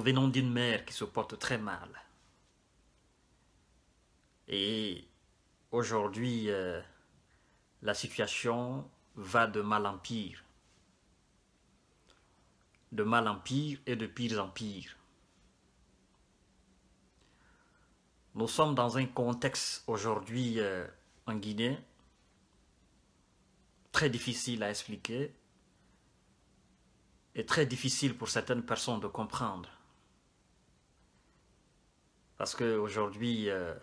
Nous venons d'une mère qui se porte très mal. Et aujourd'hui, euh, la situation va de mal en pire. De mal en pire et de pire en pire. Nous sommes dans un contexte aujourd'hui euh, en Guinée très difficile à expliquer et très difficile pour certaines personnes de comprendre. Parce qu'aujourd'hui, euh,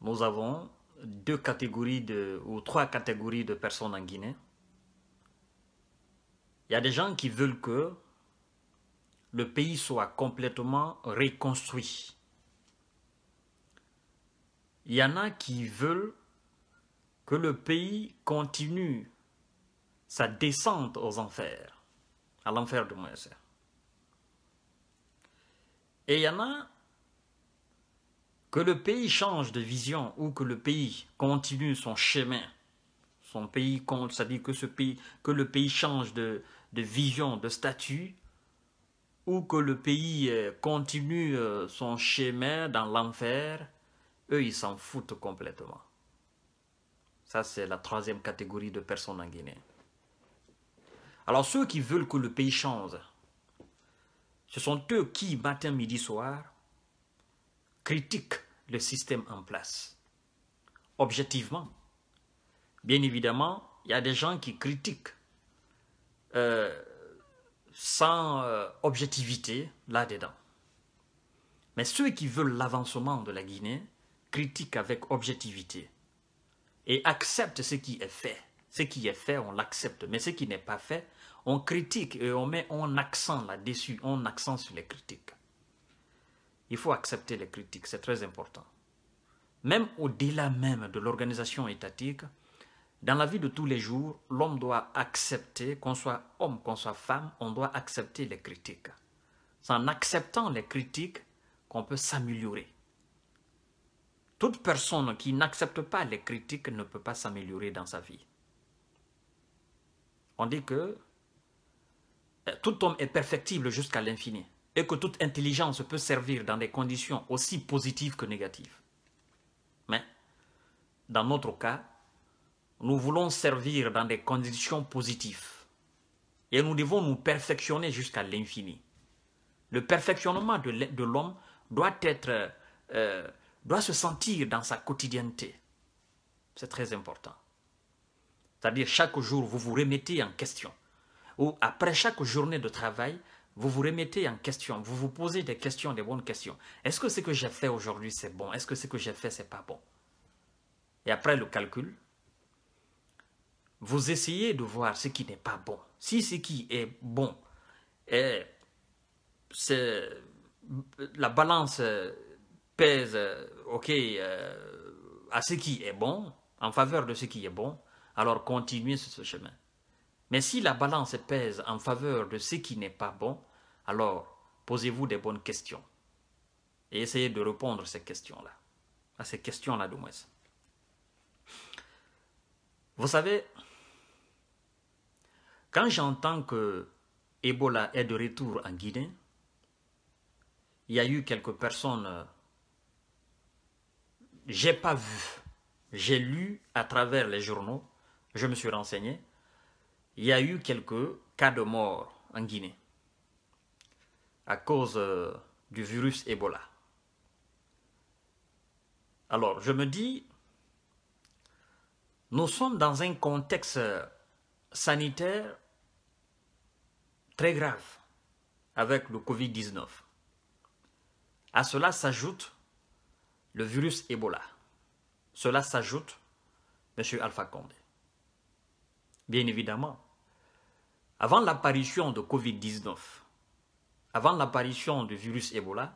nous avons deux catégories de, ou trois catégories de personnes en Guinée. Il y a des gens qui veulent que le pays soit complètement reconstruit. Il y en a qui veulent que le pays continue sa descente aux enfers, à l'enfer de Moïse. Et il y en a que le pays change de vision ou que le pays continue son chemin, son pays compte, ça dit que ce pays, que le pays change de, de vision, de statut, ou que le pays euh, continue euh, son chemin dans l'enfer, eux, ils s'en foutent complètement. Ça, c'est la troisième catégorie de personnes en Guinée. Alors, ceux qui veulent que le pays change, ce sont eux qui, matin, midi, soir, critique le système en place. Objectivement, bien évidemment, il y a des gens qui critiquent euh, sans euh, objectivité là-dedans. Mais ceux qui veulent l'avancement de la Guinée critiquent avec objectivité et acceptent ce qui est fait. Ce qui est fait, on l'accepte, mais ce qui n'est pas fait, on critique et on met un accent là-dessus, un accent sur les critiques. Il faut accepter les critiques, c'est très important. Même au-delà même de l'organisation étatique, dans la vie de tous les jours, l'homme doit accepter, qu'on soit homme, qu'on soit femme, on doit accepter les critiques. C'est en acceptant les critiques qu'on peut s'améliorer. Toute personne qui n'accepte pas les critiques ne peut pas s'améliorer dans sa vie. On dit que euh, tout homme est perfectible jusqu'à l'infini et que toute intelligence peut servir dans des conditions aussi positives que négatives. Mais, dans notre cas, nous voulons servir dans des conditions positives. Et nous devons nous perfectionner jusqu'à l'infini. Le perfectionnement de l'homme doit être, euh, doit se sentir dans sa quotidienneté. C'est très important. C'est-à-dire chaque jour, vous vous remettez en question. Ou après chaque journée de travail, vous vous remettez en question, vous vous posez des questions, des bonnes questions. Est-ce que ce que j'ai fait aujourd'hui, c'est bon Est-ce que ce que j'ai fait, c'est pas bon Et après le calcul, vous essayez de voir ce qui n'est pas bon. Si ce qui est bon, et la balance euh, pèse euh, ok, euh, à ce qui est bon, en faveur de ce qui est bon, alors continuez sur ce chemin. Mais si la balance pèse en faveur de ce qui n'est pas bon, alors posez-vous des bonnes questions et essayez de répondre à ces questions-là, à ces questions-là de moins. Vous savez, quand j'entends que Ebola est de retour en Guinée, il y a eu quelques personnes, j'ai pas vu, j'ai lu à travers les journaux, je me suis renseigné, il y a eu quelques cas de mort en Guinée à cause euh, du virus Ebola. Alors, je me dis, nous sommes dans un contexte sanitaire très grave avec le Covid-19. À cela s'ajoute le virus Ebola. Cela s'ajoute M. Alpha Condé. Bien évidemment, avant l'apparition de Covid-19, avant l'apparition du virus Ebola,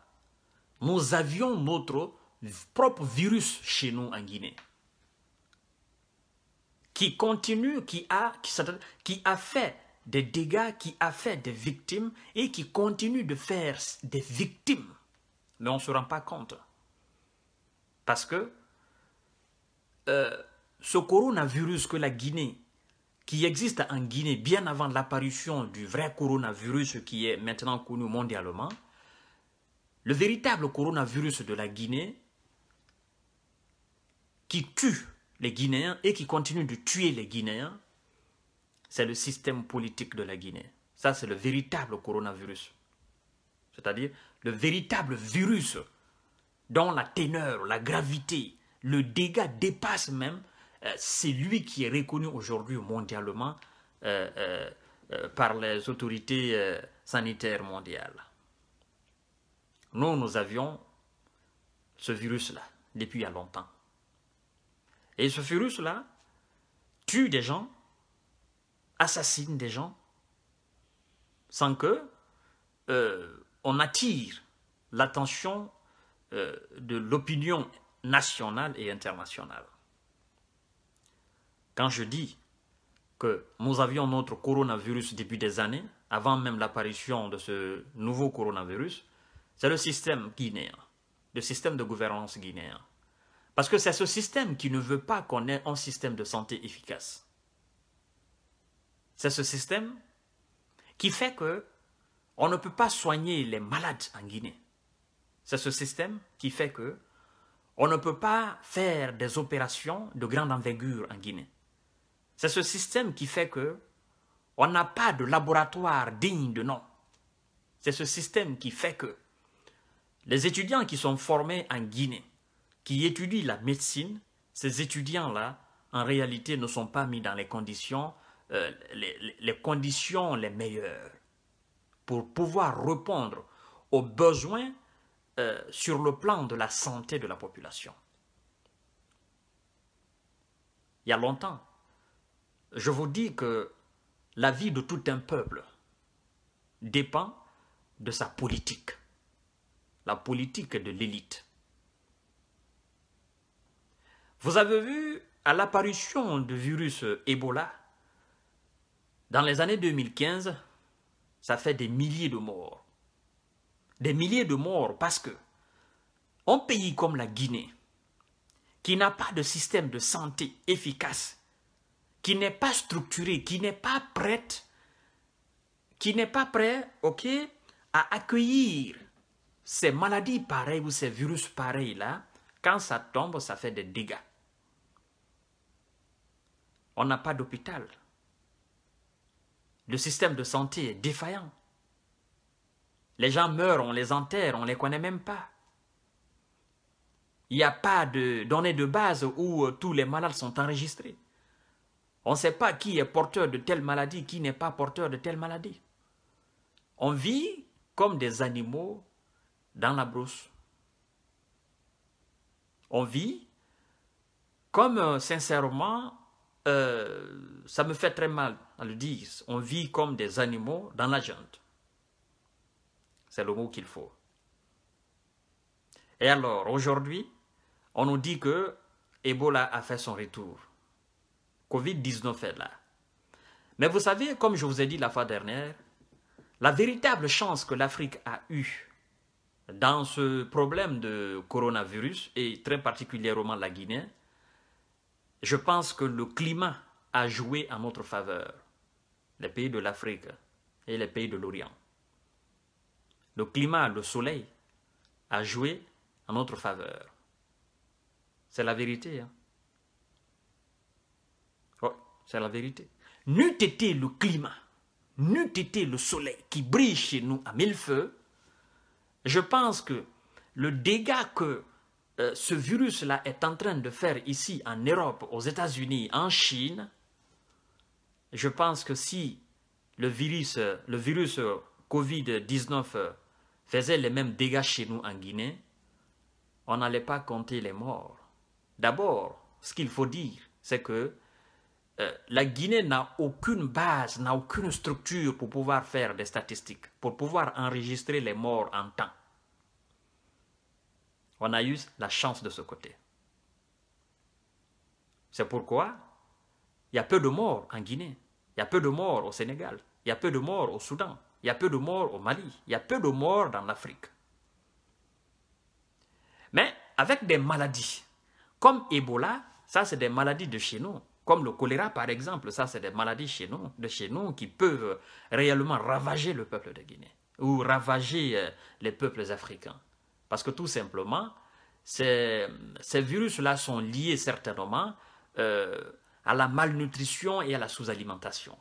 nous avions notre propre virus chez nous en Guinée qui continue, qui a, qui, a fait des dégâts, qui a fait des victimes et qui continue de faire des victimes. Mais on ne se rend pas compte. Parce que euh, ce coronavirus que la Guinée qui existe en Guinée bien avant l'apparition du vrai coronavirus qui est maintenant connu mondialement, le véritable coronavirus de la Guinée qui tue les Guinéens et qui continue de tuer les Guinéens, c'est le système politique de la Guinée. Ça, c'est le véritable coronavirus. C'est-à-dire le véritable virus dont la teneur, la gravité, le dégât dépasse même euh, c'est lui qui est reconnu aujourd'hui mondialement euh, euh, par les autorités sanitaires mondiales. Nous, nous avions ce virus-là depuis il y a longtemps. Et ce virus-là tue des gens, assassine des gens, sans que on attire l'attention de l'opinion nationale et internationale. Quand je dis que nous avions notre coronavirus depuis des années, avant même l'apparition de ce nouveau coronavirus, c'est le système guinéen, le système de gouvernance guinéen. Parce que c'est ce système qui ne veut pas qu'on ait un système de santé efficace. C'est ce système qui fait que on ne peut pas soigner les malades en Guinée. C'est ce système qui fait que on ne peut pas faire des opérations de grande envergure en Guinée. C'est ce système qui fait que on n'a pas de laboratoire digne de nom. C'est ce système qui fait que les étudiants qui sont formés en Guinée, qui étudient la médecine, ces étudiants-là, en réalité, ne sont pas mis dans les conditions, euh, les, conditions les meilleures pour pouvoir répondre aux besoins euh, sur le plan de la santé de la population. Il y a longtemps, je vous dis que la vie de tout un peuple dépend de sa politique, la politique de l'élite. Vous avez vu à l'apparition du virus Ebola, dans les années 2015, ça fait des milliers de morts. Des milliers de morts parce que un pays comme la Guinée, qui n'a pas de système de santé efficace, qui n'est pas structuré, qui n'est pas prête, qui n'est pas prêt, ok, à accueillir ces maladies pareilles ou ces virus pareils là, quand ça tombe, ça fait des dégâts. On n'a pas d'hôpital. Le système de santé est défaillant. Les gens meurent, on les enterre, on ne les connaît même pas. Il n'y a pas de données de base où euh, tous les malades sont enregistrés. On ne sait pas qui est porteur de telle maladie, qui n'est pas porteur de telle maladie. On vit comme des animaux dans la brousse. On vit comme, euh, sincèrement, euh, ça me fait très mal à le dire, on vit comme des animaux dans la jungle. C'est le mot qu'il faut. Et alors, aujourd'hui, on nous dit que Ebola a fait son retour. Covid-19 est là. Mais vous savez, comme je vous ai dit la fois dernière, la véritable chance que l'Afrique a eue dans ce problème de coronavirus, et très particulièrement la Guinée, je pense que le climat a joué en notre faveur, les pays de l'Afrique et les pays de l'Orient. Le climat, le soleil, a joué en notre faveur. C'est la vérité. Hein? C'est la vérité. N'eût été le climat, n'eût été le soleil qui brille chez nous à mille feux, je pense que le dégât que euh, ce virus-là est en train de faire ici en Europe, aux États-Unis, en Chine, je pense que si le virus, le virus Covid-19 faisait les mêmes dégâts chez nous en Guinée, on n'allait pas compter les morts. D'abord, ce qu'il faut dire, c'est que euh, la Guinée n'a aucune base, n'a aucune structure pour pouvoir faire des statistiques, pour pouvoir enregistrer les morts en temps. On a eu la chance de ce côté. C'est pourquoi il y a peu de morts en Guinée, il y a peu de morts au Sénégal, il y a peu de morts au Soudan, il y a peu de morts au Mali, il y a peu de morts dans l'Afrique. Mais avec des maladies, comme Ebola, ça c'est des maladies de chez nous comme le choléra par exemple, ça c'est des maladies de chez nous qui peuvent réellement ravager le peuple de Guinée ou ravager euh, les peuples africains. Parce que tout simplement, ces, virus-là sont liés certainement euh, à la malnutrition et à la sous-alimentation.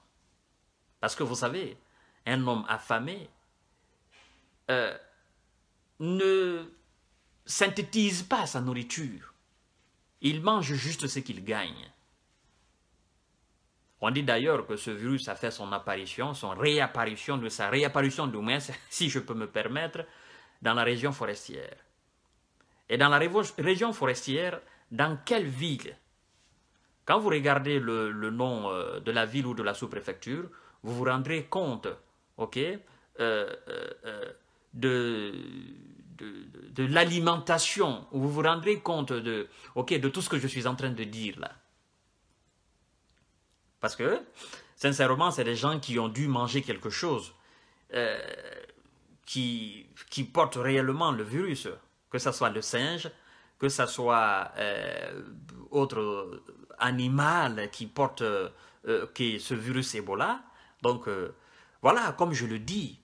Parce que vous savez, un homme affamé euh, ne synthétise pas sa nourriture. Il mange juste ce qu'il gagne. On dit d'ailleurs que ce virus a fait son apparition, son réapparition, de sa réapparition du moins, si je peux me permettre, dans la région forestière. Et dans la région forestière, dans quelle ville Quand vous regardez le, nom euh, de la ville ou de la sous-préfecture, vous vous rendrez compte, ok, euh, euh, de, l'alimentation, vous vous rendrez compte de, de tout ce que je suis en train de dire là. Parce que, sincèrement, c'est des gens qui ont dû manger quelque chose euh, qui, qui porte réellement le virus, que ce soit le singe, que ce soit euh, autre animal qui porte euh, qui ce virus Ebola. Donc, voilà, comme je le dis,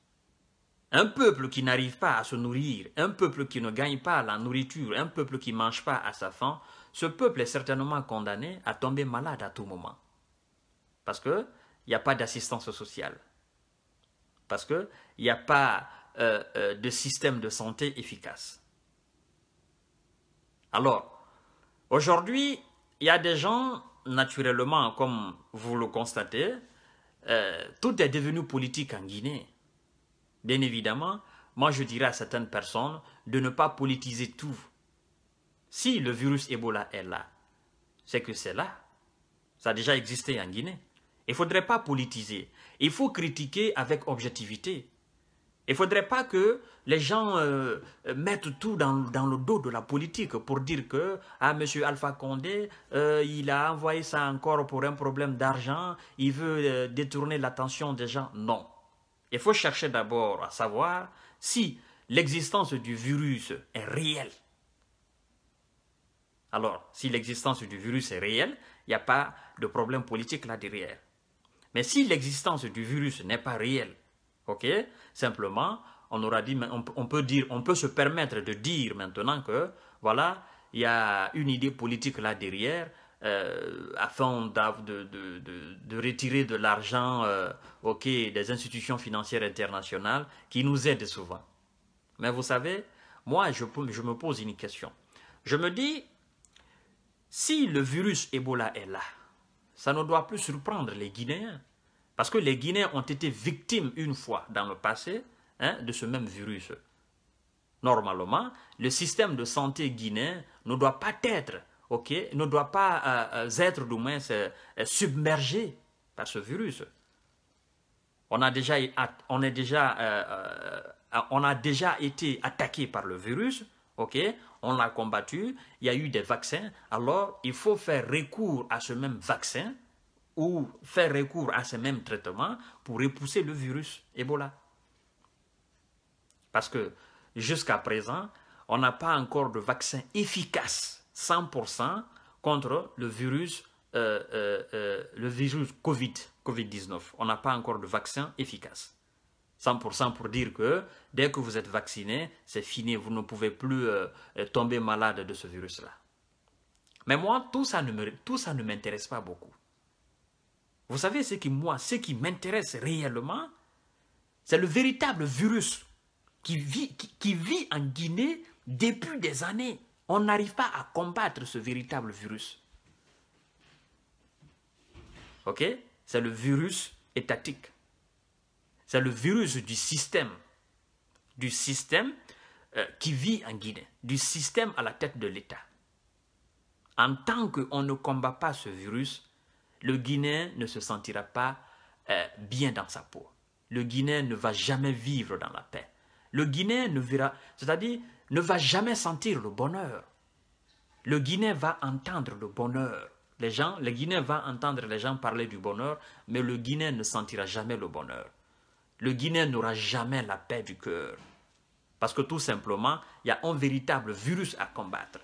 un peuple qui n'arrive pas à se nourrir, un peuple qui ne gagne pas la nourriture, un peuple qui ne mange pas à sa faim, ce peuple est certainement condamné à tomber malade à tout moment. Parce qu'il n'y a pas d'assistance sociale. Parce qu'il n'y a pas euh, euh, de système de santé efficace. Alors, aujourd'hui, il y a des gens, naturellement, comme vous le constatez, euh, tout est devenu politique en Guinée. Bien évidemment, moi je dirais à certaines personnes de ne pas politiser tout. Si le virus Ebola est là, c'est que c'est là. Ça a déjà existé en Guinée. Il ne faudrait pas politiser. Il faut critiquer avec objectivité. Il ne faudrait pas que les gens euh, mettent tout dans, le dos de la politique pour dire que ah, M. Alpha Condé, euh, il a envoyé ça encore pour un problème d'argent, il veut euh, détourner l'attention des gens. Non. Il faut chercher d'abord à savoir si l'existence du virus est réelle. Alors, si l'existence du virus est réelle, il n'y a pas de problème politique là derrière. Mais si l'existence du virus n'est pas réelle, simplement, on aura dit, on, peut on peut se permettre de dire maintenant que, voilà, il y a une idée politique là derrière, euh, afin de, retirer de l'argent euh, des institutions financières internationales qui nous aident souvent. Mais vous savez, moi, je me pose une question. Je me dis, si le virus Ebola est là, ça ne doit plus surprendre les Guinéens. Parce que les Guinéens ont été victimes une fois dans le passé hein, de ce même virus. Normalement, le système de santé guinéen ne doit pas être, ok, ne doit pas euh, euh, être du moins euh, submergé par ce virus. On a déjà, on est déjà, on a déjà été attaqué par le virus, ok on l'a combattu, il y a eu des vaccins, alors il faut faire recours à ce même vaccin ou faire recours à ce même traitement pour repousser le virus Ebola. Parce que jusqu'à présent, on n'a pas encore de vaccin efficace 100% contre le virus, euh, euh, euh, le virus COVID, COVID-19. On n'a pas encore de vaccin efficace. 100% pour dire que dès que vous êtes vacciné, c'est fini, vous ne pouvez plus euh, euh, tomber malade de ce virus-là. Mais moi, tout ça ne m'intéresse pas beaucoup. Vous savez ce qui moi, ce qui m'intéresse réellement, c'est le véritable virus qui vit, vit en Guinée depuis des années. On n'arrive pas à combattre ce véritable virus. Ok C'est le virus étatique. C'est le virus du système, du système euh, qui vit en Guinée, du système à la tête de l'État. En tant qu'on ne combat pas ce virus, le Guinéen ne se sentira pas euh, bien dans sa peau. Le Guinéen ne va jamais vivre dans la paix. Le Guinéen ne verra, c'est-à-dire ne va jamais sentir le bonheur. Le Guinéen va entendre le bonheur. Les gens, le Guinéen va entendre les gens parler du bonheur, mais le Guinéen ne sentira jamais le bonheur le Guinée n'aura jamais la paix du cœur. Parce que tout simplement, il y a un véritable virus à combattre.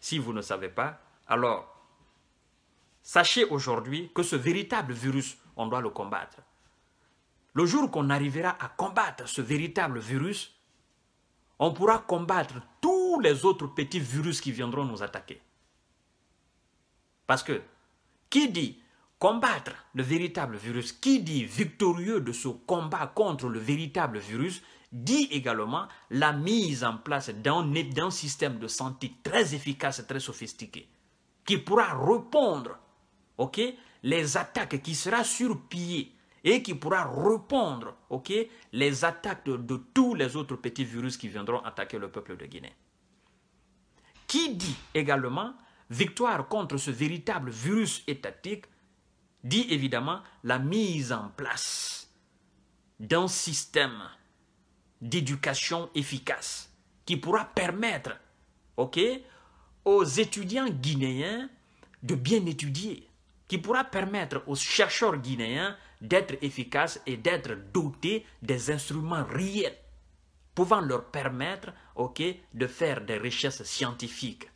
Si vous ne savez pas, alors sachez aujourd'hui que ce véritable virus, on doit le combattre. Le jour qu'on arrivera à combattre ce véritable virus, on pourra combattre tous les autres petits virus qui viendront nous attaquer. Parce que qui dit combattre le véritable virus, qui dit victorieux de ce combat contre le véritable virus, dit également la mise en place d'un système de santé très efficace, et très sophistiqué, qui pourra répondre ok, les attaques, qui sera sur et qui pourra répondre ok, les attaques de tous les autres petits virus qui viendront attaquer le peuple de Guinée. Qui dit également victoire contre ce véritable virus étatique dit évidemment la mise en place d'un système d'éducation efficace qui pourra permettre aux étudiants guinéens de bien étudier, qui pourra permettre aux chercheurs guinéens d'être efficaces et d'être dotés des instruments réels pouvant leur permettre de faire des recherches scientifiques.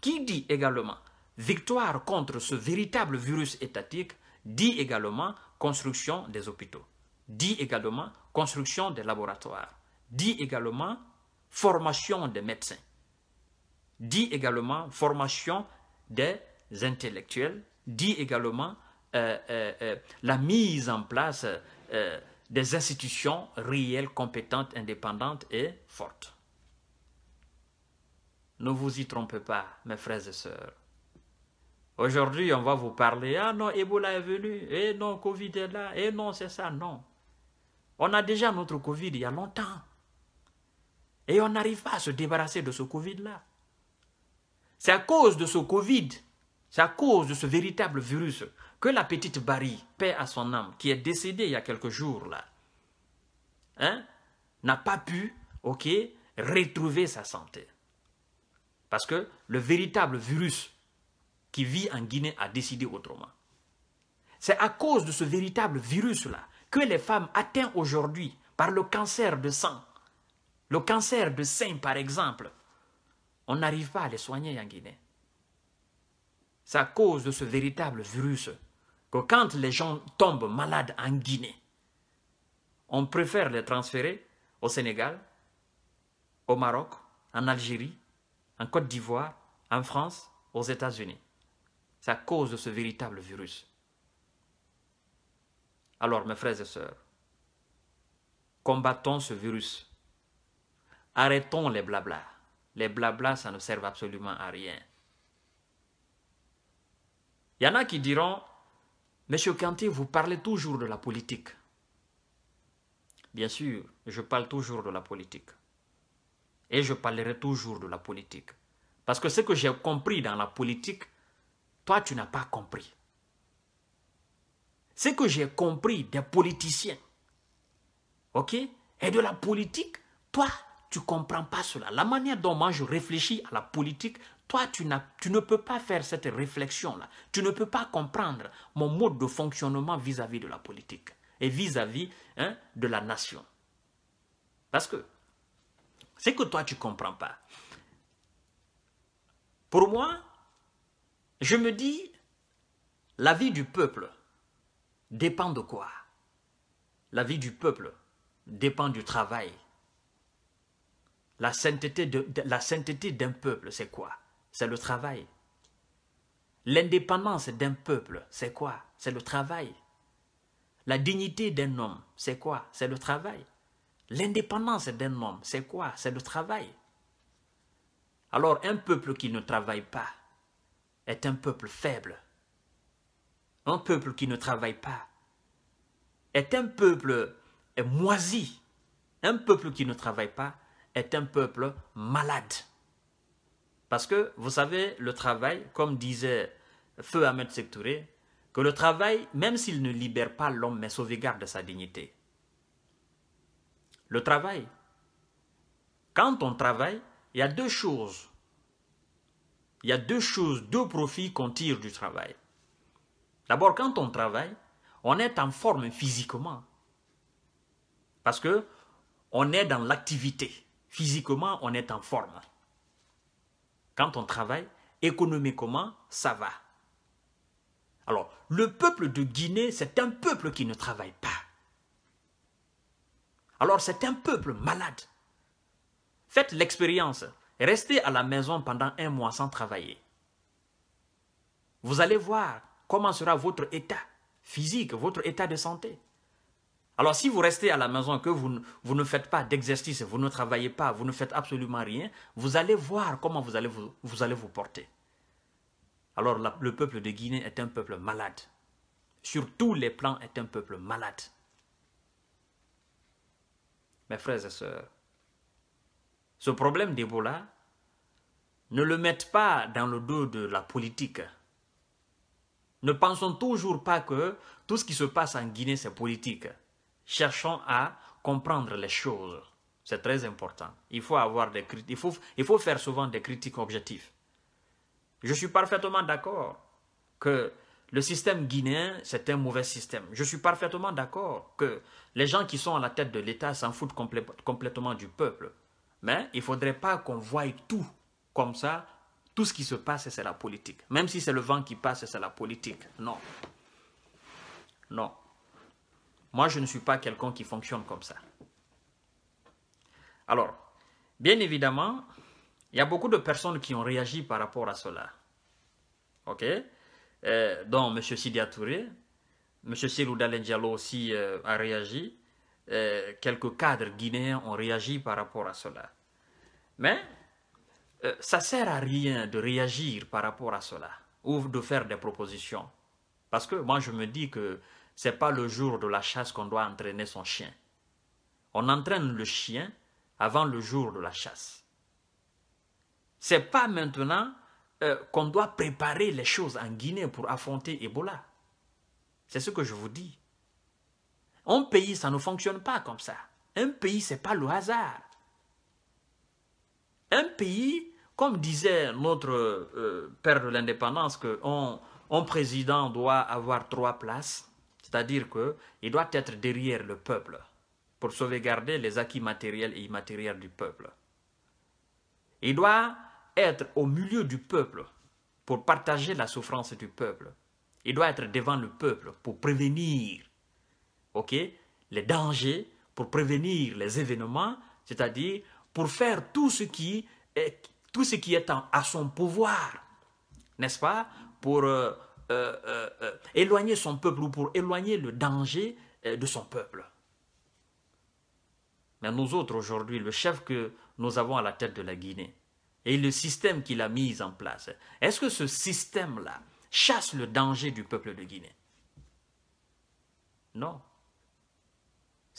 Qui dit également victoire contre ce véritable virus étatique dit également construction des hôpitaux, dit également construction des laboratoires, dit également formation des médecins, dit également formation des intellectuels, dit également euh, euh, euh, la mise en place des institutions réelles, compétentes, indépendantes et fortes. Ne vous y trompez pas, mes frères et sœurs. Aujourd'hui, on va vous parler, ah non, Ebola est venu, eh non, Covid est là, eh non, c'est ça, non. On a déjà notre Covid il y a longtemps. Et on n'arrive pas à se débarrasser de ce Covid-là. C'est à cause de ce Covid, c'est à cause de ce véritable virus que la petite Barry, paix à son âme, qui est décédée il y a quelques jours là, hein, n'a pas pu, ok, retrouver sa santé. Parce que le véritable virus qui vit en Guinée a décidé autrement. C'est à cause de ce véritable virus-là que les femmes atteintes aujourd'hui par le cancer de sang, le cancer de sein par exemple, on n'arrive pas à les soigner en Guinée. C'est à cause de ce véritable virus que quand les gens tombent malades en Guinée, on préfère les transférer au Sénégal, au Maroc, en Algérie, en Côte d'Ivoire, en France, aux États-Unis. C'est cause de ce véritable virus. Alors, mes frères et sœurs, combattons ce virus. Arrêtons les blablas. Les blablas, ça ne sert absolument à rien. Il y en a qui diront, Monsieur Kanté, vous parlez toujours de la politique. Bien sûr, je parle toujours de la politique. Et je parlerai toujours de la politique. Parce que ce que j'ai compris dans la politique, toi, tu n'as pas compris. Ce que j'ai compris des politiciens, ok, et de la politique, toi, tu ne comprends pas cela. La manière dont moi je réfléchis à la politique, toi, tu, tu ne peux pas faire cette réflexion-là. Tu ne peux pas comprendre mon mode de fonctionnement vis-à-vis de la politique et vis-à-vis hein, de la nation. Parce que c'est que toi, tu ne comprends pas. Pour moi, je me dis, la vie du peuple dépend de quoi La vie du peuple dépend du travail. La sainteté d'un peuple, c'est quoi C'est le travail. L'indépendance d'un peuple, c'est quoi C'est le travail. La dignité d'un homme, c'est quoi C'est le travail. L'indépendance d'un homme, c'est quoi C'est le travail. Alors un peuple qui ne travaille pas, est un peuple faible, un peuple qui ne travaille pas, est un peuple moisi, un peuple qui ne travaille pas est un peuple malade. Parce que, vous savez, le travail, comme disait Feu Ahmed Sektouré, que le travail, même s'il ne libère pas l'homme, mais sauvegarde sa dignité. Le travail. Quand on travaille, il y a deux choses il y a deux choses, deux profits qu'on tire du travail. D'abord, quand on travaille, on est en forme physiquement. Parce que on est dans l'activité. Physiquement, on est en forme. Quand on travaille, économiquement, ça va. Alors, le peuple de Guinée, c'est un peuple qui ne travaille pas. Alors, c'est un peuple malade. Faites l'expérience. Restez à la maison pendant un mois sans travailler. Vous allez voir comment sera votre état physique, votre état de santé. Alors si vous restez à la maison, que vous, vous ne faites pas d'exercice, vous ne travaillez pas, vous ne faites absolument rien, vous allez voir comment vous allez vous, vous, allez vous porter. Alors le peuple de Guinée est un peuple malade. Sur tous les plans est un peuple malade. Mes frères et sœurs, ce problème d'Ebola, ne le mettez pas dans le dos de la politique. Ne pensons toujours pas que tout ce qui se passe en Guinée, c'est politique. Cherchons à comprendre les choses. C'est très important. Il faut, avoir des il, il faut faire souvent des critiques objectives. Je suis parfaitement d'accord que le système guinéen, c'est un mauvais système. Je suis parfaitement d'accord que les gens qui sont à la tête de l'État s'en foutent complètement du peuple. Mais il ne faudrait pas qu'on voie tout comme ça. Tout ce qui se passe, c'est la politique. Même si c'est le vent qui passe, c'est la politique. Non. Non. Moi, je ne suis pas quelqu'un qui fonctionne comme ça. Alors, bien évidemment, il y a beaucoup de personnes qui ont réagi par rapport à cela. OK euh, Dont M. Sidia Touré, M. Sirouda aussi euh, a réagi. Euh, quelques cadres guinéens ont réagi par rapport à cela. Mais euh, ça ne sert à rien de réagir par rapport à cela ou de faire des propositions. Parce que moi, je me dis que ce n'est pas le jour de la chasse qu'on doit entraîner son chien. On entraîne le chien avant le jour de la chasse. Ce n'est pas maintenant euh, qu'on doit préparer les choses en Guinée pour affronter Ebola. C'est ce que je vous dis. Un pays, ça ne fonctionne pas comme ça. Un pays, ce n'est pas le hasard. Un pays, comme disait notre euh, père de l'indépendance, qu'un président doit avoir trois places, c'est-à-dire qu'il doit être derrière le peuple pour sauvegarder les acquis matériels et immatériels du peuple. Il doit être au milieu du peuple pour partager la souffrance du peuple. Il doit être devant le peuple pour prévenir ok, les dangers, pour prévenir les événements, c'est-à-dire pour faire tout ce qui est, tout ce qui est à son pouvoir, n'est-ce pas, pour euh, euh, euh, éloigner son peuple ou pour éloigner le danger de son peuple. Mais nous autres aujourd'hui, le chef que nous avons à la tête de la Guinée et le système qu'il a mis en place, est-ce que ce système-là chasse le danger du peuple de Guinée Non.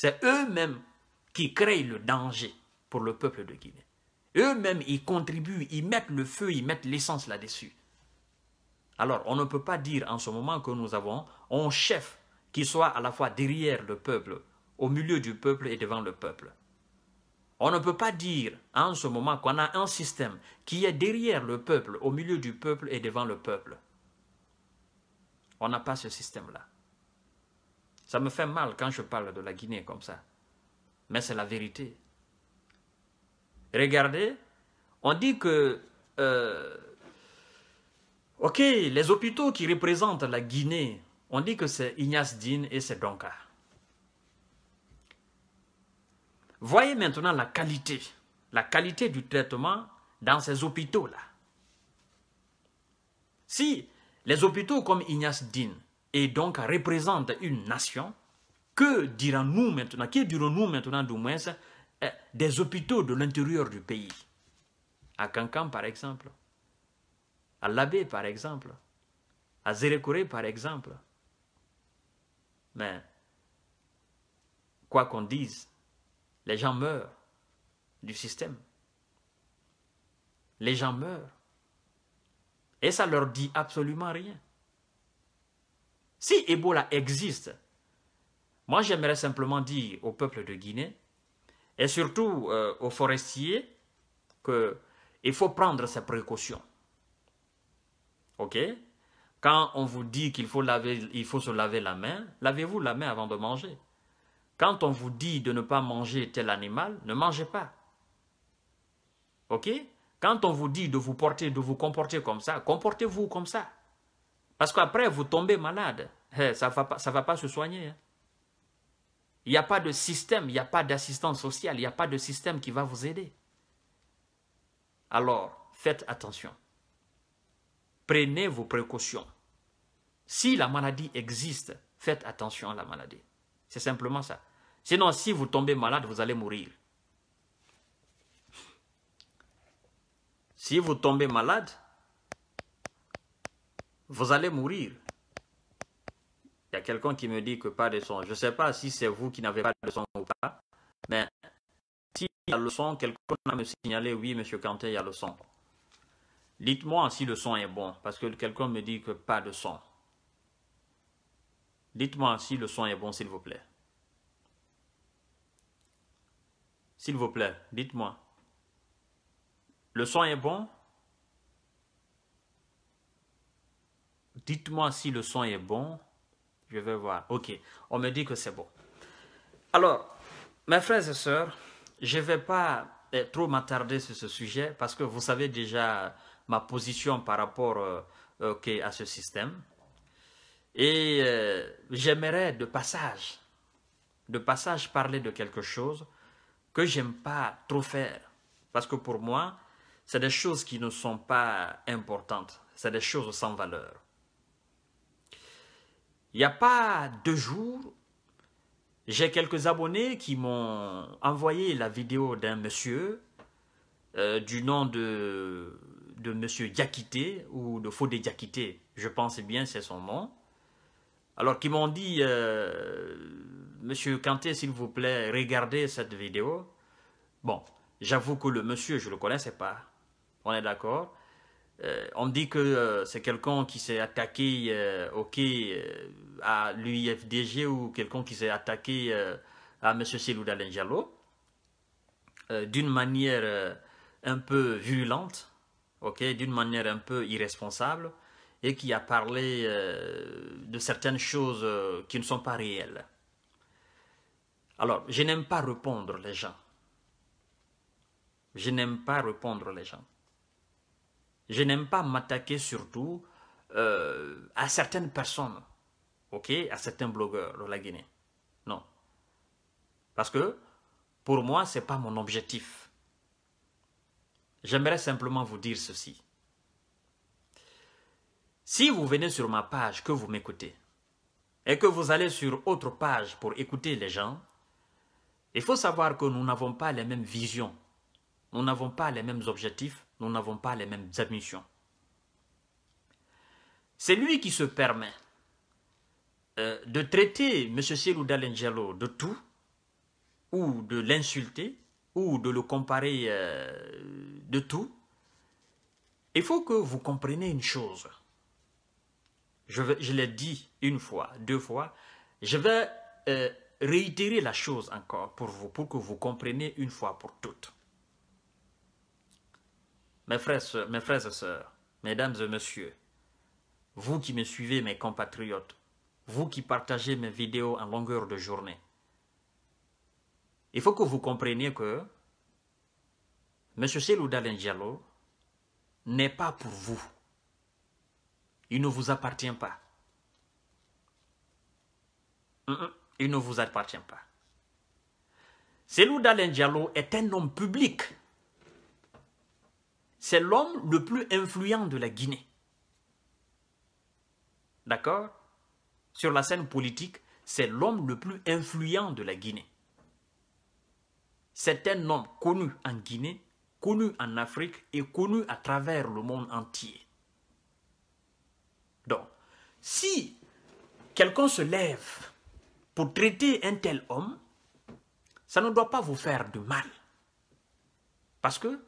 C'est eux-mêmes qui créent le danger pour le peuple de Guinée. Eux-mêmes, ils contribuent, ils mettent le feu, ils mettent l'essence là-dessus. Alors, on ne peut pas dire en ce moment que nous avons un chef qui soit à la fois derrière le peuple, au milieu du peuple et devant le peuple. On ne peut pas dire en ce moment qu'on a un système qui est derrière le peuple, au milieu du peuple et devant le peuple. On n'a pas ce système-là. Ça me fait mal quand je parle de la Guinée comme ça. Mais c'est la vérité. Regardez, on dit que... Euh, ok, les hôpitaux qui représentent la Guinée, on dit que c'est Ignace Dine et c'est Donka. Voyez maintenant la qualité, la qualité du traitement dans ces hôpitaux-là. Si les hôpitaux comme Ignace Dine, et donc représente une nation, que dirons-nous maintenant, qui dirons-nous maintenant du moins euh, des hôpitaux de l'intérieur du pays À Cancan par exemple, à Labé par exemple, à Zérecoré, par exemple. Mais quoi qu'on dise, les gens meurent du système. Les gens meurent. Et ça leur dit absolument rien. Si Ebola existe, moi j'aimerais simplement dire au peuple de Guinée et surtout euh, aux forestiers qu'il faut prendre ses précautions. OK Quand on vous dit qu'il faut, faut se laver la main, lavez-vous la main avant de manger. Quand on vous dit de ne pas manger tel animal, ne mangez pas. OK Quand on vous dit de vous porter, de vous comporter comme ça, comportez-vous comme ça. Parce qu'après, vous tombez malade. Eh, ça ne va, pas, va pas se soigner. Hein. Il n'y a pas de système, il n'y a pas d'assistance sociale, il n'y a pas de système qui va vous aider. Alors, faites attention. Prenez vos précautions. Si la maladie existe, faites attention à la maladie. C'est simplement ça. Sinon, si vous tombez malade, vous allez mourir. Si vous tombez malade, vous allez mourir. Il y a quelqu'un qui me dit que pas de son. Je ne sais pas si c'est vous qui n'avez pas de son ou pas, mais s'il y a le son, quelqu'un va me signaler, oui, monsieur Kanté, il y a le son. Dites-moi si le son est bon, parce que quelqu'un me dit que pas de son. Dites-moi si le son est bon, s'il vous plaît. S'il vous plaît, dites-moi. Le son est bon Dites-moi si le son est bon. Je vais voir. Ok, on me dit que c'est bon. Alors, mes frères et sœurs, je ne vais pas eh, trop m'attarder sur ce sujet parce que vous savez déjà ma position par rapport euh, à ce système. Et euh, j'aimerais de passage, de passage parler de quelque chose que j'aime pas trop faire. Parce que pour moi, c'est des choses qui ne sont pas importantes. C'est des choses sans valeur. Il n'y a pas deux jours, j'ai quelques abonnés qui m'ont envoyé la vidéo d'un monsieur euh, du nom de, de monsieur Diakité ou de Faudé Diakité, je pense bien c'est son nom. Alors qui m'ont dit, euh, monsieur Kanté, s'il vous plaît, regardez cette vidéo. Bon, j'avoue que le monsieur, je ne le connaissais pas. On est d'accord euh, on dit que euh, c'est quelqu'un qui s'est attaqué euh, à l'UIFDG ou quelqu'un qui s'est attaqué à M. Selou Dalenjalo d'une manière un peu virulente, d'une manière un peu irresponsable et qui a parlé de certaines choses qui ne sont pas réelles. Alors, je n'aime pas répondre les gens. Je n'aime pas répondre les gens je n'aime pas m'attaquer surtout euh, à certaines personnes, ok, à certains blogueurs de la Guinée. Non. Parce que pour moi, ce n'est pas mon objectif. J'aimerais simplement vous dire ceci. Si vous venez sur ma page, que vous m'écoutez, et que vous allez sur autre page pour écouter les gens, il faut savoir que nous n'avons pas les mêmes visions, nous n'avons pas les mêmes objectifs, nous n'avons pas les mêmes admissions. C'est lui qui se permet euh, de traiter M. Sirouda D'Alengelo de tout, ou de l'insulter, ou de le comparer euh, de tout. Il faut que vous compreniez une chose. Je, l'ai dit une fois, deux fois. Je vais euh, réitérer la chose encore pour vous, pour que vous compreniez une fois pour toutes. Mes frères, mes frères et sœurs, mesdames et messieurs, vous qui me suivez, mes compatriotes, vous qui partagez mes vidéos en longueur de journée, il faut que vous compreniez que M. Selou Diallo n'est pas pour vous. Il ne vous appartient pas. Mm, mm, il ne vous appartient pas. Selou Diallo est un homme public c'est l'homme le plus influent de la Guinée. D'accord Sur la scène politique, c'est l'homme le plus influent de la Guinée. C'est un homme connu en Guinée, connu en Afrique et connu à travers le monde entier. Donc, si quelqu'un se lève pour traiter un tel homme, ça ne doit pas vous faire de mal. Parce que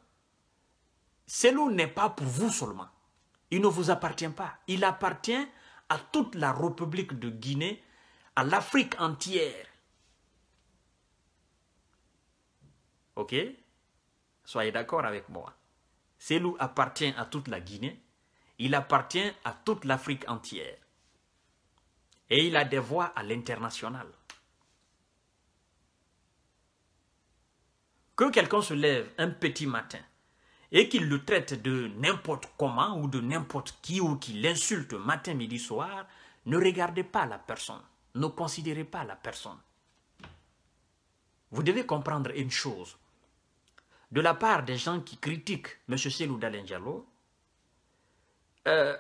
ce n'est pas pour vous seulement. Il ne vous appartient pas. Il appartient à toute la République de Guinée, à l'Afrique entière. Ok Soyez d'accord avec moi. Ce appartient à toute la Guinée. Il appartient à toute l'Afrique entière. Et il a des voix à l'international. Que quelqu'un se lève un petit matin et qu'il le traite de n'importe comment ou de n'importe qui ou qu'il l'insulte matin, midi, soir, ne regardez pas la personne, ne considérez pas la personne. Vous devez comprendre une chose. De la part des gens qui critiquent M. Selou Dalenjalo, euh,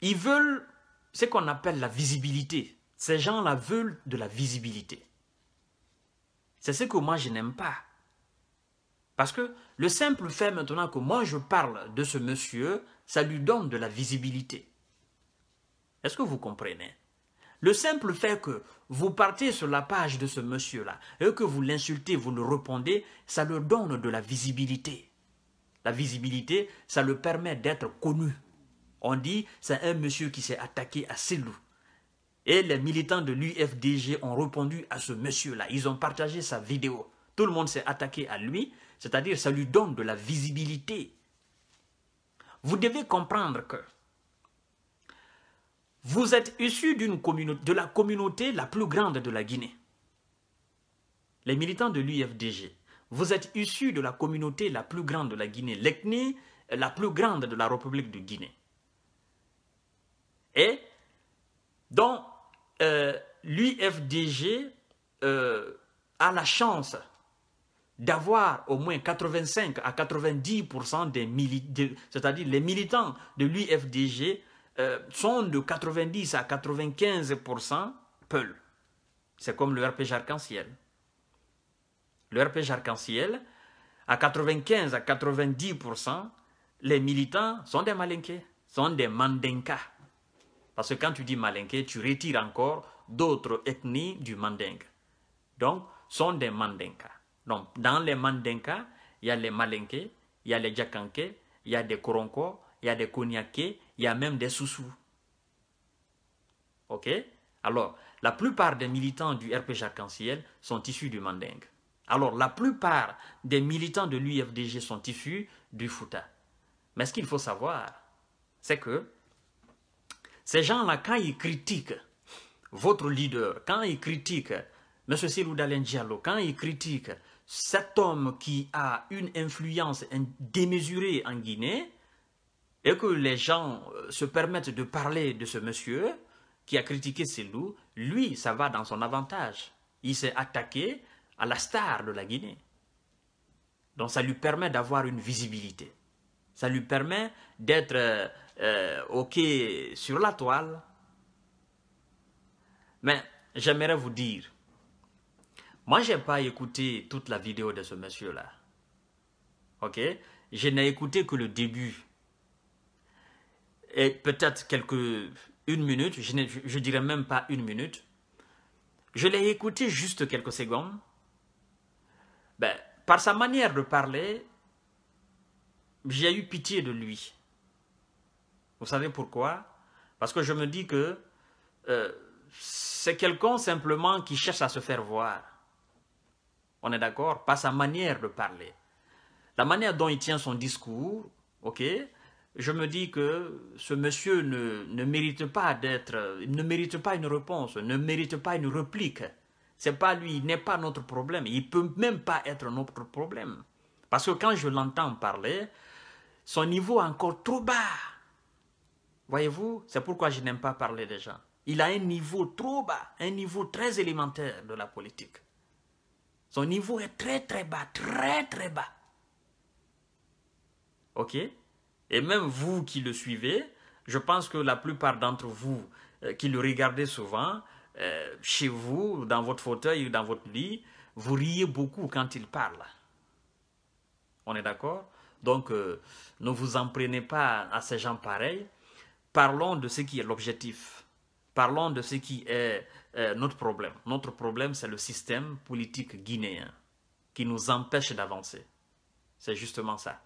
ils veulent ce qu'on appelle la visibilité. Ces gens-là veulent de la visibilité. C'est ce que moi je n'aime pas. Parce que le simple fait maintenant que moi je parle de ce monsieur, ça lui donne de la visibilité. Est-ce que vous comprenez Le simple fait que vous partez sur la page de ce monsieur-là et que vous l'insultez, vous le répondez, ça lui donne de la visibilité. La visibilité, ça le permet d'être connu. On dit, c'est un monsieur qui s'est attaqué à loups. Et les militants de l'UFDG ont répondu à ce monsieur-là. Ils ont partagé sa vidéo. Tout le monde s'est attaqué à lui c'est-à-dire ça lui donne de la visibilité. Vous devez comprendre que vous êtes issu de la communauté la plus grande de la Guinée. Les militants de l'UFDG, vous êtes issus de la communauté la plus grande de la Guinée, L'ethnie la plus grande de la République de Guinée. Et donc, euh, l'UFDG euh, a la chance d'avoir au moins 85 à 90% des militants, c'est-à-dire les militants de l'UFDG euh, sont de 90 à 95% Peul. C'est comme le RPG arc-en-ciel. Le RPG arc-en-ciel, à 95 à 90%, les militants sont des malinqués, sont des Mandinka. Parce que quand tu dis malinqué, tu retires encore d'autres ethnies du mandingue. Donc, sont des mandinkas. Donc, dans les Mandinka, il y a les Malinké, il y a les djakanke, il y a des Koronko, il y a des Konyaké, il y a même des Soussous. Ok Alors, la plupart des militants du RPG Arc-en-Ciel sont issus du Mandingue. Alors, la plupart des militants de l'UFDG sont issus du Fouta. Mais ce qu'il faut savoir, c'est que ces gens-là, quand ils critiquent votre leader, quand ils critiquent M. Siroudal Diallo, quand ils critiquent cet homme qui a une influence démesurée en Guinée et que les gens euh, se permettent de parler de ce monsieur qui a critiqué loups, lui, ça va dans son avantage. Il s'est attaqué à la star de la Guinée. Donc ça lui permet d'avoir une visibilité. Ça lui permet d'être euh, euh, OK sur la toile. Mais j'aimerais vous dire, moi, je n'ai pas écouté toute la vidéo de ce monsieur-là. Ok Je n'ai écouté que le début. Et peut-être quelques... Une minute, je, je dirais même pas une minute. Je l'ai écouté juste quelques secondes. Ben, par sa manière de parler, j'ai eu pitié de lui. Vous savez pourquoi Parce que je me dis que euh, c'est quelqu'un simplement qui cherche à se faire voir on est d'accord, Pas sa manière de parler. La manière dont il tient son discours, ok je me dis que ce monsieur ne, ne mérite pas d'être, ne mérite pas une réponse, ne mérite pas une réplique. C'est pas lui, il n'est pas notre problème. Il peut même pas être notre problème. Parce que quand je l'entends parler, son niveau est encore trop bas. Voyez-vous, c'est pourquoi je n'aime pas parler des gens. Il a un niveau trop bas, un niveau très élémentaire de la politique. Son niveau est très très bas, très très bas. Ok Et même vous qui le suivez, je pense que la plupart d'entre vous euh, qui le regardez souvent, euh, chez vous, dans votre fauteuil ou dans votre lit, vous riez beaucoup quand il parle. On est d'accord Donc, euh, ne vous en pas à ces gens pareils. Parlons de ce qui est l'objectif. Parlons de ce qui est euh, notre problème. Notre problème, c'est le système politique guinéen qui nous empêche d'avancer. C'est justement ça.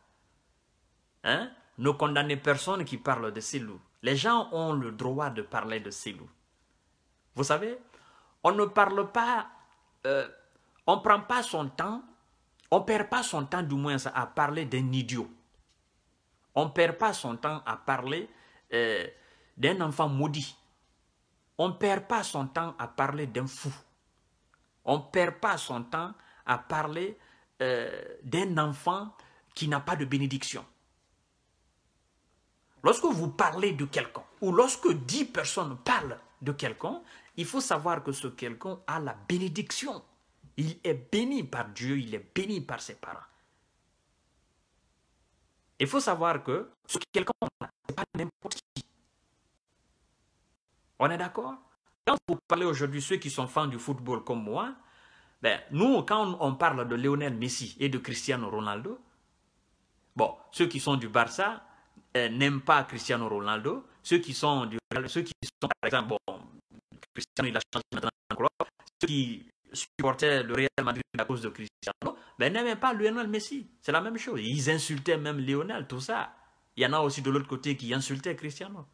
Hein? Ne condamnez personne qui parle de ces loups. Les gens ont le droit de parler de ces loups. Vous savez, on ne parle pas, euh, on ne prend pas son temps, on ne perd pas son temps du moins à parler d'un idiot. On ne perd pas son temps à parler euh, d'un enfant maudit. On ne perd pas son temps à parler d'un fou. On ne perd pas son temps à parler euh, d'un enfant qui n'a pas de bénédiction. Lorsque vous parlez de quelqu'un, ou lorsque dix personnes parlent de quelqu'un, il faut savoir que ce quelqu'un a la bénédiction. Il est béni par Dieu, il est béni par ses parents. Il faut savoir que ce quelqu'un, n'est pas n'importe qui. On est d'accord Quand vous parlez aujourd'hui, ceux qui sont fans du football comme moi, ben, nous, quand on parle de Lionel Messi et de Cristiano Ronaldo, bon, ceux qui sont du Barça eh, n'aiment pas Cristiano Ronaldo. Ceux qui sont du ceux qui sont, par exemple, Cristiano, il a changé maintenant Ceux qui supportaient le Real Madrid à cause de Cristiano, ben, n'aimaient pas Lionel Messi. C'est la même chose. Ils insultaient même Lionel, tout ça. Il y en a aussi de l'autre côté qui insultaient Cristiano.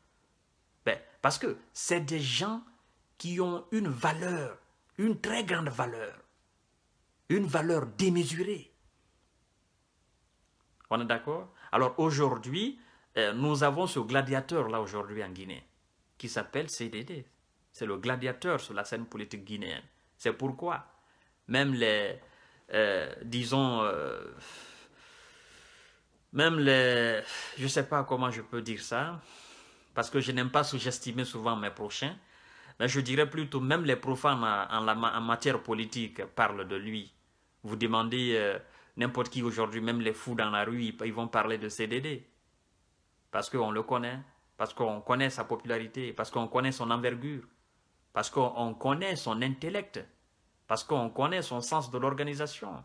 Parce que c'est des gens qui ont une valeur, une très grande valeur, une valeur démesurée. On est d'accord Alors aujourd'hui, euh, nous avons ce gladiateur là aujourd'hui en Guinée, qui s'appelle CDD. C'est le gladiateur sur la scène politique guinéenne. C'est pourquoi même les, euh, disons, euh, même les, je ne sais pas comment je peux dire ça, parce que je n'aime pas sous-estimer souvent mes prochains, mais je dirais plutôt même les profanes en, matière politique parlent de lui. Vous demandez euh, n'importe qui aujourd'hui, même les fous dans la rue, ils, vont parler de CDD. Parce qu'on le connaît, parce qu'on connaît sa popularité, parce qu'on connaît son envergure, parce qu'on connaît son intellect, parce qu'on connaît son sens de l'organisation.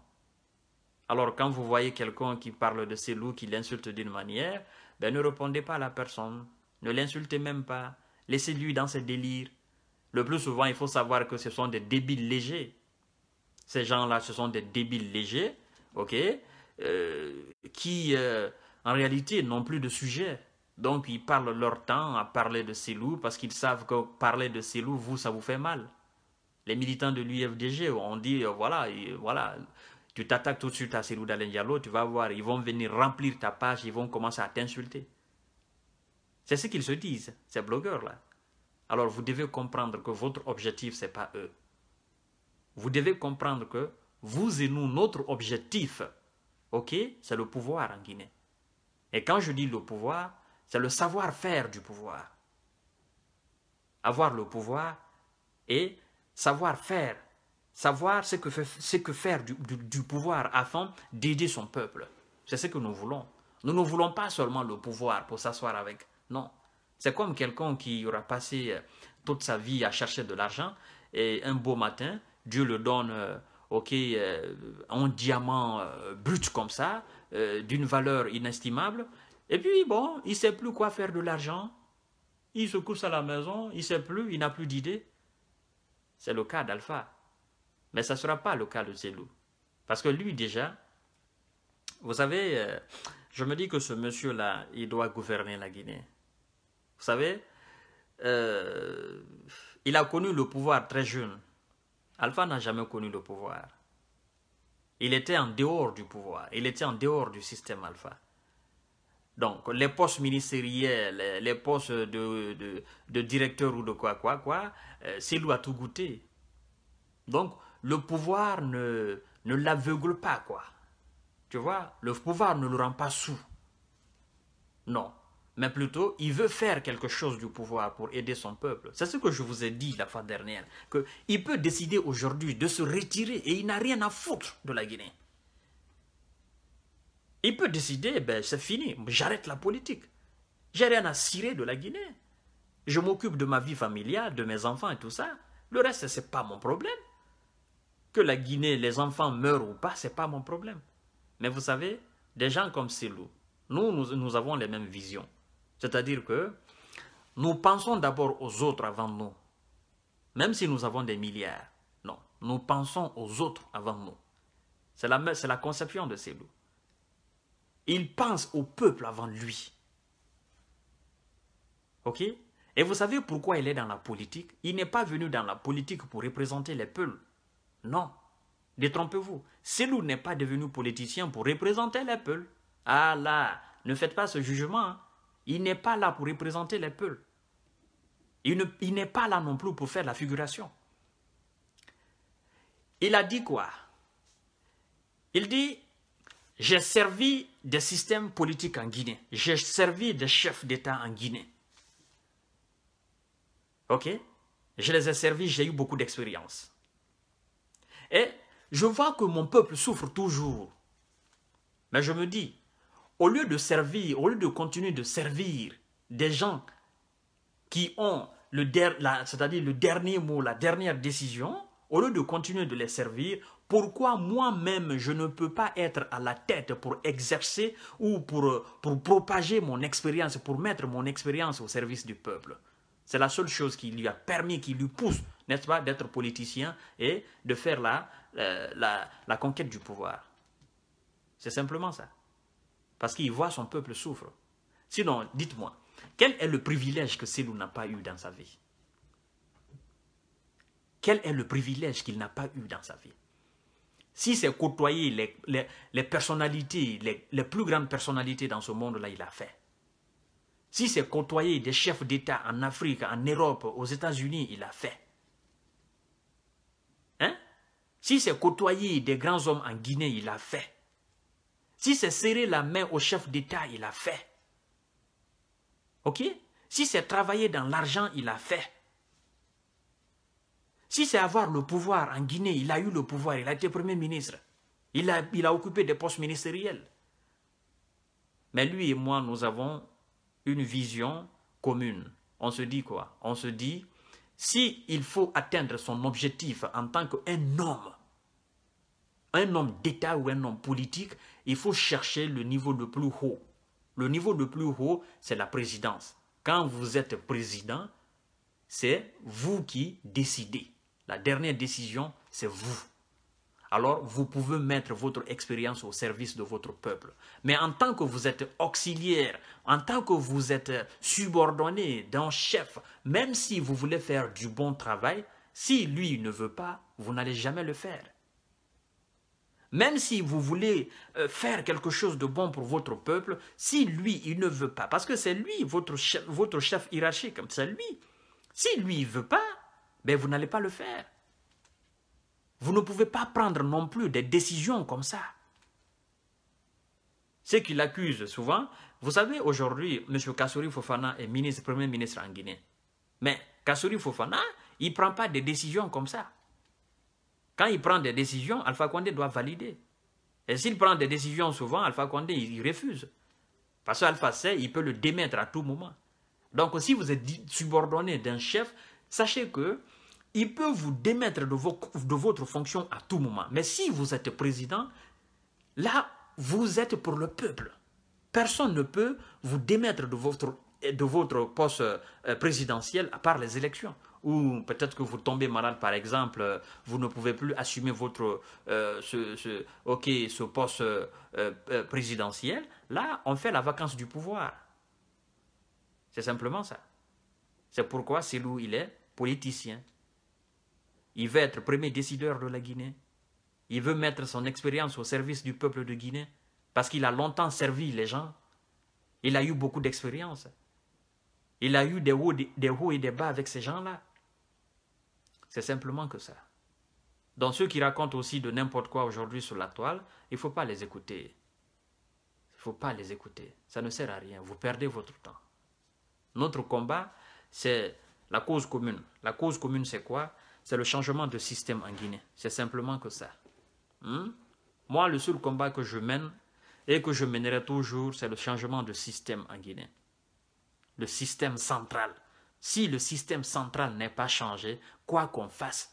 Alors quand vous voyez quelqu'un qui parle de ses loups, qui l'insulte d'une manière, ben, ne répondez pas à la personne. Ne l'insultez même pas. Laissez-lui dans ses délires. Le plus souvent, il faut savoir que ce sont des débiles légers. Ces gens-là, ce sont des débiles légers, ok, euh, qui, euh, en réalité, n'ont plus de sujet. Donc, ils parlent leur temps à parler de ces loups parce qu'ils savent que parler de ces loups, vous, ça vous fait mal. Les militants de l'UFDG ont dit, euh, voilà, voilà, tu t'attaques tout de suite à d'Alen Diallo, tu vas voir, ils vont venir remplir ta page, ils vont commencer à t'insulter. C'est ce qu'ils se disent, ces blogueurs-là. Alors vous devez comprendre que votre objectif, ce n'est pas eux. Vous devez comprendre que vous et nous, notre objectif, ok, c'est le pouvoir en Guinée. Et quand je dis le pouvoir, c'est le savoir-faire du pouvoir. Avoir le pouvoir et savoir faire, savoir ce que, faire du pouvoir afin d'aider son peuple. C'est ce que nous voulons. Nous ne voulons pas seulement le pouvoir pour s'asseoir avec non. C'est comme quelqu'un qui aura passé euh, toute sa vie à chercher de l'argent et un beau matin, Dieu le donne, euh, ok, euh, un diamant brut comme ça, d'une valeur inestimable. Et puis, bon, il ne sait plus quoi faire de l'argent. Il se couche à la maison, il ne sait plus, il n'a plus d'idée. C'est le cas d'Alpha. Mais ça ne sera pas le cas de Zélou. Parce que lui, déjà, vous savez, je me dis que ce monsieur-là, il doit gouverner la Guinée. Vous savez, euh, il a connu le pouvoir très jeune. Alpha n'a jamais connu le pouvoir. Il était en dehors du pouvoir, il était en dehors du système alpha. Donc, les postes ministériels, les postes de, de, directeur ou de quoi, quoi, quoi, c'est lui à tout goûter. Donc, le pouvoir ne, ne l'aveugle pas, quoi. Tu vois, le pouvoir ne le rend pas sous. Non, mais plutôt il veut faire quelque chose du pouvoir pour aider son peuple. C'est ce que je vous ai dit la fois dernière, Il peut décider aujourd'hui de se retirer et il n'a rien à foutre de la Guinée. Il peut décider, ben, c'est fini, j'arrête la politique. J'ai rien à cirer de la Guinée. Je m'occupe de ma vie familiale, de mes enfants et tout ça. Le reste, ce n'est pas mon problème. Que la Guinée, les enfants meurent ou pas, ce n'est pas mon problème. Mais vous savez, des gens comme Selou, nous, nous avons les mêmes visions. C'est-à-dire que nous pensons d'abord aux autres avant nous. Même si nous avons des milliards. Non, nous pensons aux autres avant nous. C'est la, la conception de ces loups. Il pense au peuple avant lui. Ok Et vous savez pourquoi il est dans la politique Il n'est pas venu dans la politique pour représenter les peuples. Non. Détrompez-vous. Selou n'est pas devenu politicien pour représenter les peuples. Ah là, ne faites pas ce jugement. Hein. Il n'est pas là pour représenter les peuples. Il n'est pas là non plus pour faire la figuration. Il a dit quoi Il dit, j'ai servi des systèmes politiques en Guinée. J'ai servi des chefs d'État en Guinée. OK Je les ai servis, j'ai eu beaucoup d'expérience. Et je vois que mon peuple souffre toujours. Mais je me dis, au lieu de servir, au lieu de continuer de servir des gens qui ont le, c'est-à-dire le dernier mot, la dernière décision, au lieu de continuer de les servir, pourquoi moi-même je ne peux pas être à la tête pour exercer ou pour, pour propager mon expérience, pour mettre mon expérience au service du peuple C'est la seule chose qui lui a permis, qui lui pousse, n'est-ce pas, d'être politicien et de faire la euh, conquête du pouvoir. C'est simplement ça. Parce qu'il voit son peuple souffre. Sinon, dites-moi, quel est le privilège que Silou n'a pas eu dans sa vie Quel est le privilège qu'il n'a pas eu dans sa vie Si c'est côtoyer les, personnalités, les, les plus grandes personnalités dans ce monde-là, il a fait. Si c'est côtoyer des chefs d'État en Afrique, en Europe, aux États-Unis, il a fait. Hein? Si c'est côtoyer des grands hommes en Guinée, il a fait. Si c'est serrer la main au chef d'État, il a fait. OK Si c'est travailler dans l'argent, il a fait. Si c'est avoir le pouvoir en Guinée, il a eu le pouvoir, il a été Premier ministre. Il a, il a occupé des postes ministériels. Mais lui et moi, nous avons une vision commune. On se dit quoi On se dit, si il faut atteindre son objectif en tant qu'un homme, un homme d'État ou un homme politique, il faut chercher le niveau le plus haut. Le niveau le plus haut, c'est la présidence. Quand vous êtes président, c'est vous qui décidez. La dernière décision, c'est vous. Alors, vous pouvez mettre votre expérience au service de votre peuple. Mais en tant que vous êtes auxiliaire, en tant que vous êtes subordonné d'un chef, même si vous voulez faire du bon travail, si lui ne veut pas, vous n'allez jamais le faire. Même si vous voulez euh, faire quelque chose de bon pour votre peuple, si lui, il ne veut pas, parce que c'est lui, votre chef, votre chef hiérarchique, c'est lui. Si lui, il ne veut pas, ben vous n'allez pas le faire. Vous ne pouvez pas prendre non plus des décisions comme ça. Ceux qui l'accusent souvent, vous savez, aujourd'hui, M. Kassouri Fofana est ministre, premier ministre en Guinée. Mais Kassouri Fofana, il ne prend pas des décisions comme ça. Quand il prend des décisions, Alpha Condé doit valider. Et s'il prend des décisions souvent, Alpha Condé, il refuse. Parce qu'Alpha sait, il peut le démettre à tout moment. Donc si vous êtes subordonné d'un chef, sachez que il peut vous démettre de, de votre fonction à tout moment. Mais si vous êtes président, là, vous êtes pour le peuple. Personne ne peut vous démettre de votre, de votre poste euh, présidentiel à part les élections ou peut-être que vous tombez malade par exemple, euh, vous ne pouvez plus assumer votre euh, ce, ce poste euh, présidentiel, là on fait la vacance du pouvoir. C'est simplement ça. C'est pourquoi Selou, il est politicien. Il veut être premier décideur de la Guinée. Il veut mettre son expérience au service du peuple de Guinée parce qu'il a longtemps servi les gens. Il a eu beaucoup d'expérience. Il a eu des hauts, des hauts et des bas avec ces gens-là. C'est simplement que ça. Dans ceux qui racontent aussi de n'importe quoi aujourd'hui sur la toile, il ne faut pas les écouter. Il ne faut pas les écouter. Ça ne sert à rien. Vous perdez votre temps. Notre combat, c'est la cause commune. La cause commune, c'est quoi C'est le changement de système en Guinée. C'est simplement que ça. Hmm? Moi, le seul combat que je mène et que je mènerai toujours, c'est le changement de système en Guinée. Le système central. Si le système central n'est pas changé, quoi qu'on fasse,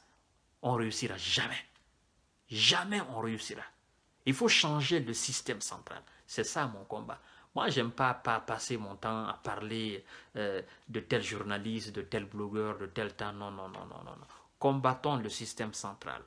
on réussira jamais. Jamais on réussira. Il faut changer le système central. C'est ça mon combat. Moi, j'aime pas, pas passer mon temps à parler euh, de tel journaliste, de tel blogueur, de tel temps. Non, non, non, non, non. Combattons le système central.